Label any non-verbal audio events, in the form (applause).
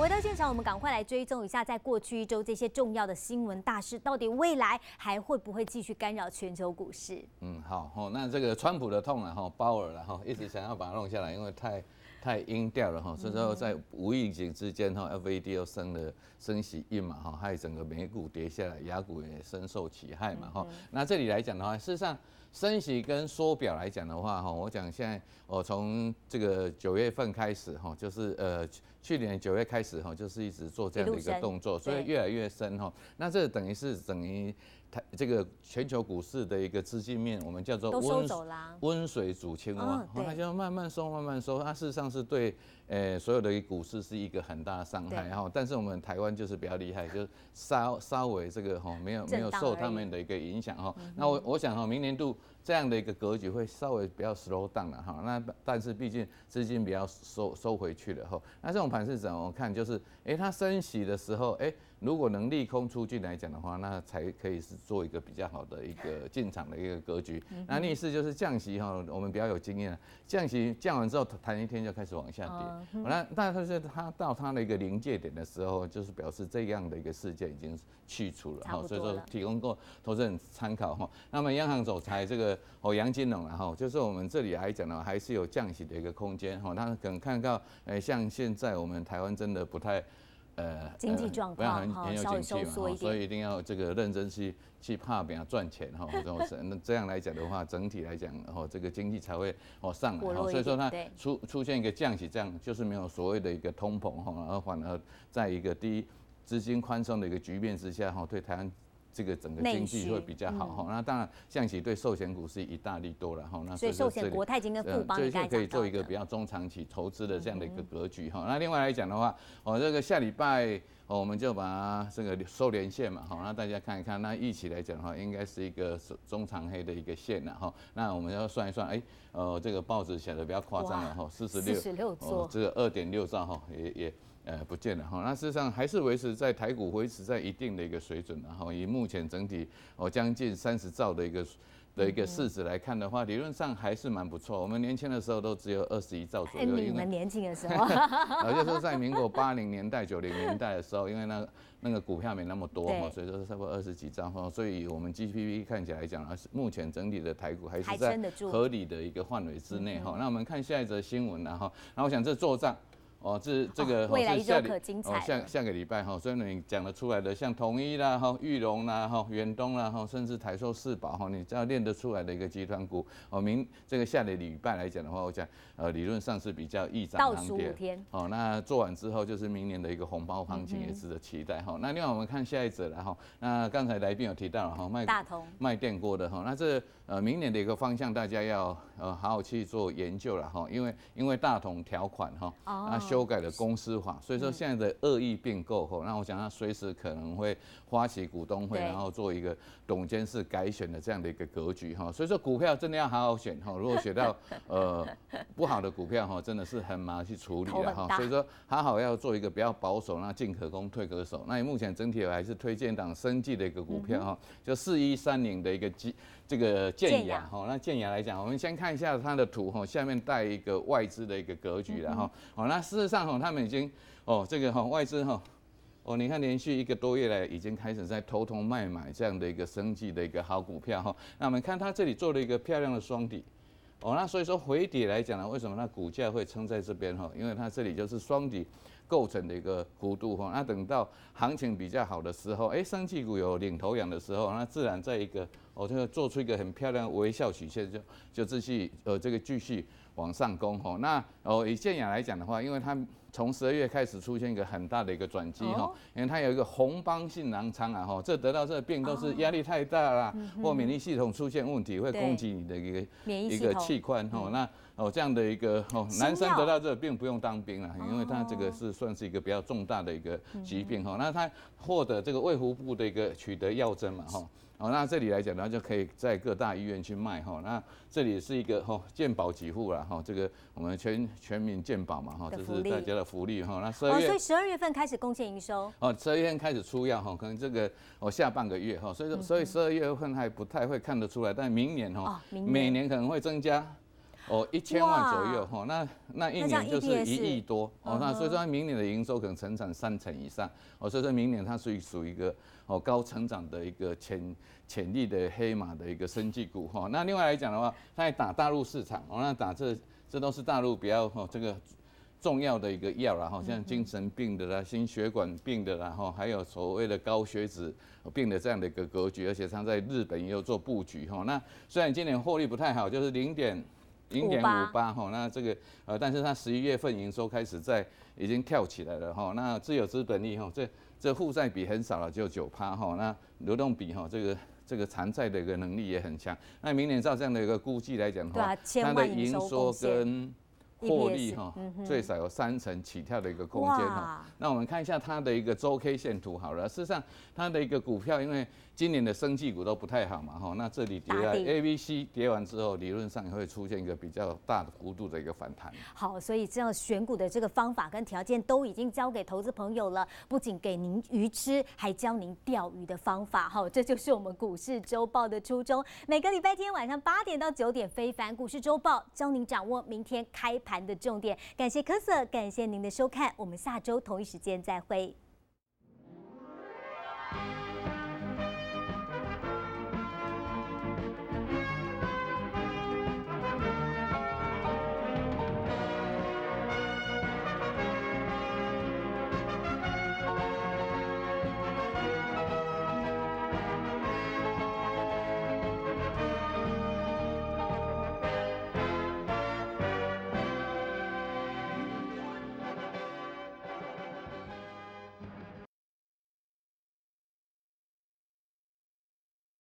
回到现场，我们赶快来追踪一下，在过去一周这些重要的新闻大事，到底未来还会不会继续干扰全球股市？嗯，好，吼，那这个川普的痛了，哈，鲍尔了，哈，一直想要把它弄下来，因为太太阴掉了，哈，所以说在无意间之间，哈 f e d 又升了升息一码，哈，害整个美股跌下来，雅股也深受其害嘛，哈。那这里来讲的话，事实上升息跟缩表来讲的话，哈，我讲现在，我从这个九月份开始，哈，就是呃。去年九月开始哈，就是一直做这样的一个动作，所以越来越深哈。那这等于是等于它这个全球股市的一个资金面，我们叫做温温水煮青蛙，它就慢慢收慢慢收。它事实上是对诶所有的股市是一个很大的伤害哈。但是我们台湾就是比较厉害，就稍稍微这个哈没有没有受他们的一个影响哈。那我我想哈，明年度。这样的一个格局会稍微比较 slow down 了哈，那但是毕竟资金比较收收回去了哈，那这种盘是怎么看？就是，哎，它升息的时候，哎。如果能利空出尽来讲的话，那才可以是做一个比较好的一个进场的一个格局。那逆势就是降息哈，我们比较有经验，降息降完之后，弹一天就开始往下跌。那但是它到它的一个临界点的时候，就是表示这样的一个事件已经去除了。哈，了。所以说提供过投资人参考哈。那么央行总裁这个哦杨金龙然哈，就是我们这里来讲呢，还是有降息的一个空间哈。他可能看到诶，像现在我们台湾真的不太。呃，经济状况哈，稍微收缩一点，所以一定要这个认真去去怕别人赚钱哈，(laughs) 这种是那这样来讲的话，整体来讲哦，这个经济才会哦上来哈，所以说它出出现一个降息，这样就是没有所谓的一个通膨哈，而反而在一个低资金宽松的一个局面之下哈，对台湾。这个整个经济会比较好哈，那当然，象棋对寿险股是一大利多了哈，那所以寿险国泰金跟富邦应该讲可以做一个比较中长期投资的这样的一个格局哈，那另外来讲的话，哦，这个下礼拜，哦，我们就把这个收连线嘛，好，那大家看一看，那一起来讲的话，应该是一个中中长黑的一个线了哈，那我们要算一算，哎，呃，这个报纸写的比较夸张了哈，四十六，哦，这个二点六兆哈，也也。呃，不见了哈。那事实上还是维持在台股维持在一定的一个水准，然后以目前整体哦将近三十兆的一个的一个市值来看的话，理论上还是蛮不错。我们年轻的时候都只有二十一兆左右，你们年轻的时候，就是授在民国八零年代九零年代的时候，因为那那个股票没那么多嘛，所以说差不多二十几兆哈。所以我们 g p p 看起来讲，目前整体的台股还是在合理的一个范围之内哈。那我们看下一则新闻然后，然后我想这做账。哦，这这个，未来一周可精彩。下下个礼拜哈，所以你讲得出来的，像统一啦、哈玉龙啦、哈远东啦、哈甚至台塑四宝哈，你只要练得出来的一个集团股，哦，明这个下个礼拜来讲的话，我讲呃理论上是比较易涨行情。倒数五天。哦，那做完之后就是明年的一个红包行情，也值得期待哈。那另外我们看下一则了哈，那刚才来宾有提到了哈，卖大通、卖电锅的哈，那是。呃，明年的一个方向，大家要呃好好去做研究了哈，因为因为大同条款哈，啊修改了公司法，所以说现在的恶意并购哈，那我想他随时可能会发起股东会，然后做一个董监事改选的这样的一个格局哈，所以说股票真的要好好选哈，如果选到 (laughs) 呃不好的股票哈，真的是很麻烦去处理了哈，所以说还好要做一个比较保守，那进可攻退可守。那你目前整体还是推荐党生计的一个股票哈，就四一三零的一个基这个。建雅，哈，那建雅来讲，我们先看一下它的图，哈，下面带一个外资的一个格局然后好，那事实上，哈，他们已经，哦，这个，哈，外资，哈，哦，你看连续一个多月来已经开始在偷偷卖买这样的一个升绩的一个好股票，哈，那我们看它这里做了一个漂亮的双底，哦，那所以说回底来讲呢，为什么那股价会撑在这边，哈，因为它这里就是双底。构成的一个弧度哈，那等到行情比较好的时候，哎，生绩股有领头羊的时候，那自然在一个，我就做出一个很漂亮微笑曲线，就就继续呃这个继续。往上攻吼，那哦，以建雅来讲的话，因为他从十二月开始出现一个很大的一个转机哈，因为他有一个红斑性狼疮啊吼，这得到这个病都是压力太大啦，或免疫系统出现问题会攻击你的一个一个器官吼，那哦这样的一个哦男生得到这个病不用当兵了，因为他这个是算是一个比较重大的一个疾病哈。那他获得这个卫福部的一个取得药证嘛哈。哦，那这里来讲呢，就可以在各大医院去卖哈。那这里是一个哈健保给付了哈，这个我们全全民健保嘛哈，这是大家的福利哈。那十二月，所以十二月份开始贡献营收。哦，十二月份开始出药哈，可能这个哦下半个月哈，所以说所以十二月份还不太会看得出来，但明年哈，每年可能会增加。哦，一千万左右哈，那那一年就是一亿多哦，那所以说明年的营收可能成长三成以上哦，所以说明年它是属于一个哦高成长的一个潜潜力的黑马的一个生技股哈。那另外来讲的话，它也打大陆市场，那打这这都是大陆比较这个重要的一个药然后像精神病的啦、心血管病的啦，哈，还有所谓的高血脂病的这样的一个格局，而且它在日本也有做布局哈。那虽然今年获利不太好，就是零点。零点五八哈，那这个呃，但是它十一月份营收开始在已经跳起来了哈，那自有资本利哈，这这负债比很少了，只有九趴哈，那流动比哈，这个这个偿债的一个能力也很强，那明年照这样的一个估计来讲的话，它的营收跟获利哈，最少有三层起跳的一个空间哈。那我们看一下它的一个周 K 线图好了。事实上，它的一个股票因为今年的升绩股都不太好嘛哈，那这里跌了 A、B、C 跌完之后，理论上也会出现一个比较大的幅度的一个反弹。好，所以这样选股的这个方法跟条件都已经交给投资朋友了，不仅给您鱼吃，还教您钓鱼的方法哈。这就是我们股市周报的初衷。每个礼拜天晚上八点到九点，非凡股市周报教您掌握明天开。盘的重点，感谢科瑟，感谢您的收看，我们下周同一时间再会。